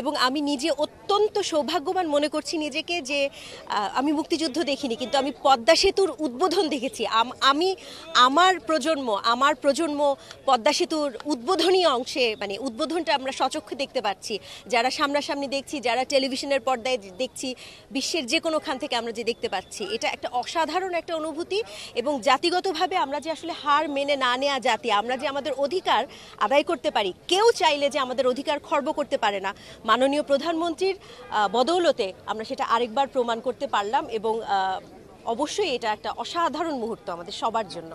এবং আমি নিজে অত্যন্ত সৌভাগ্যবান মনে করছি নিজেকে যে আমি মুক্তিযুদ্ধ দেখিনি কিন্তু আমি পদ্মা সেতুর উদ্বোধন দেখেছি আমি আমার প্রজন্ম আমার প্রজন্ম পদ্মা সেতুর উদ্বোধনী অংশে মানে উদ্বোধনটা আমরা সচক্ষে দেখতে পাচ্ছি যারা সামনাসামনি দেখছি যারা টেলিভিশনের পর্দায় দেখছি বিশ্বের যে কোনোখান থেকে আমরা যে দেখতে পাচ্ছি এটা একটা অসাধারণ একটা অনুভূতি এবং জাতিগতভাবে আমরা যে আসলে হার মেনে না নেওয়া জাতি আমরা যে আমাদের অধিকার আদায় করতে পারি কেউ চাইলে যে আমাদের অধিকার খর্ব করতে পারে না মাননীয় প্রধানমন্ত্রীর বদৌলতে আমরা সেটা আরেকবার প্রমাণ করতে পারলাম এবং অবশ্যই এটা একটা অসাধারণ মুহূর্ত আমাদের সবার জন্য